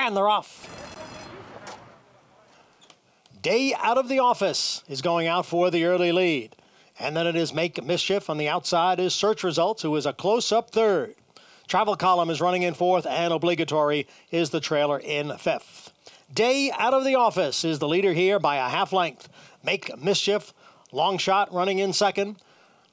And they're off. Day out of the office is going out for the early lead. And then it is Make Mischief on the outside is Search Results, who is a close-up third. Travel Column is running in fourth, and Obligatory is the trailer in fifth. Day out of the office is the leader here by a half length. Make Mischief, long shot running in second.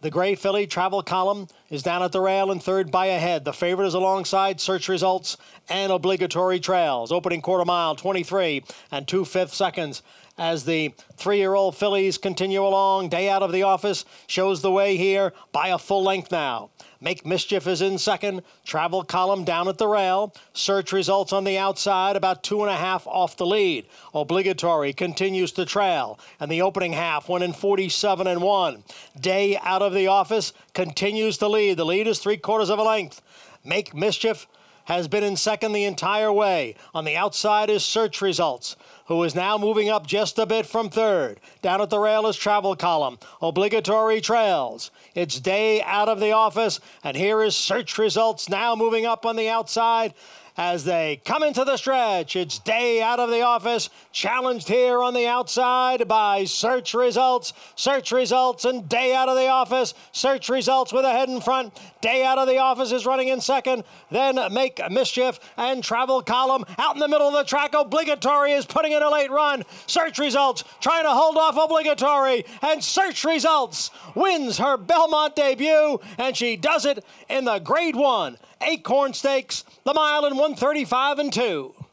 The Gray Philly Travel Column is down at the rail and third by a head. The favorite is alongside search results and obligatory trails. Opening quarter mile, 23 and two fifth seconds as the three-year-old fillies continue along. Day out of the office shows the way here by a full length now. Make Mischief is in second. Travel Column down at the rail. Search results on the outside, about two and a half off the lead. Obligatory continues to trail. And the opening half went in 47 and one. Day out of the office continues to lead. The lead is three quarters of a length. Make Mischief has been in second the entire way. On the outside is search results, who is now moving up just a bit from third. Down at the rail is travel column, obligatory trails. It's day out of the office, and here is search results now moving up on the outside as they come into the stretch. It's day out of the office, challenged here on the outside by search results, search results, and day out of the office, search results with a head in front. Stay out of the office is running in second. Then Make Mischief and Travel Column out in the middle of the track. Obligatory is putting in a late run. Search Results trying to hold off Obligatory. And Search Results wins her Belmont debut. And she does it in the Grade 1 Acorn Stakes, the mile in 135 and 2.